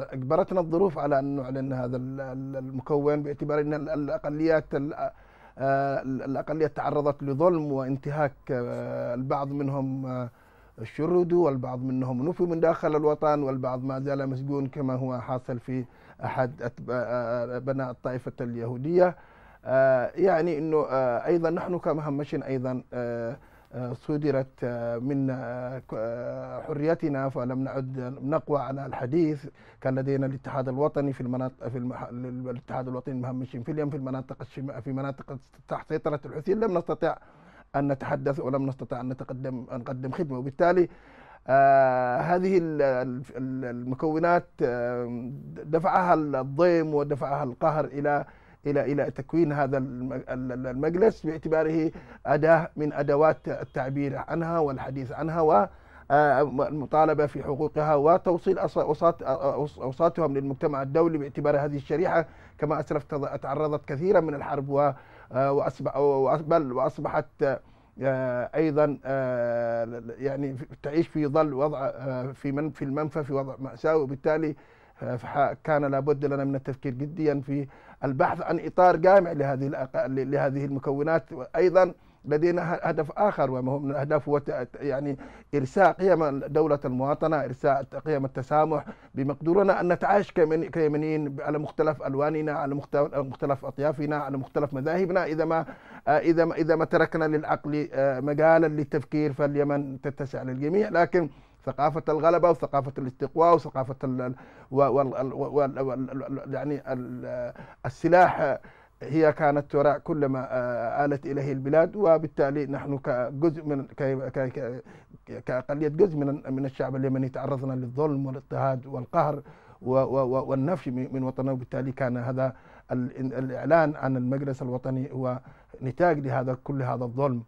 اجبرتنا الظروف على ان نعلن هذا المكون باعتبار ان الاقليات آه، الاقليات تعرضت لظلم وانتهاك آه، البعض منهم آه، شردوا والبعض منهم نفوا من داخل الوطن والبعض ما زال مسجون كما هو حاصل في احد ابناء الطائفه اليهوديه يعني انه ايضا نحن كمهمشين ايضا صدرت آه، من آه، آه، حريتنا فلم نعد نقوى على الحديث كان لدينا الاتحاد الوطني في المناطق في المح... الاتحاد الوطني المهمشين في اليمن في المناطق الشم... في مناطق تحت سيطره الحوثيين لم نستطع ان نتحدث ولم نستطع ان نتقدم ان نقدم خدمه وبالتالي هذه المكونات دفعها الضيم ودفعها القهر الى الى الى تكوين هذا المجلس باعتباره اداه من ادوات التعبير عنها والحديث عنها و المطالبة في حقوقها وتوصيل أوساطهم للمجتمع الدولي باعتبار هذه الشريحة كما أسلفت تعرضت كثيرا من الحرب بل وأصبحت ايضا يعني تعيش في ظل وضع في في المنفى في وضع ماساوي وبالتالي كان لابد لنا من التفكير جديا في البحث عن اطار جامع لهذه لهذه المكونات ايضا لدينا هدف اخر وما هو من الاهداف هو يعني ارساء قيم دوله المواطنه، ارساء قيم التسامح بمقدورنا ان نتعايش كيمنيين على مختلف الواننا، على مختلف اطيافنا، على مختلف مذاهبنا، اذا ما آه، اذا ما اذا ما تركنا للعقل آه، مجالا للتفكير فاليمن تتسع للجميع، لكن ثقافة الغلبة وثقافة الاستقواء وثقافة ال يعني السلاح هي كانت ترى كلما آه، آلت إليه البلاد وبالتالي نحن كجزء من كأقلية جزء من من الشعب اليمني تعرضنا للظلم والاضطهاد والقهر والنفش من وطننا وبالتالي كان هذا الإعلان عن المجلس الوطني هو نتاج لهذا كل هذا الظلم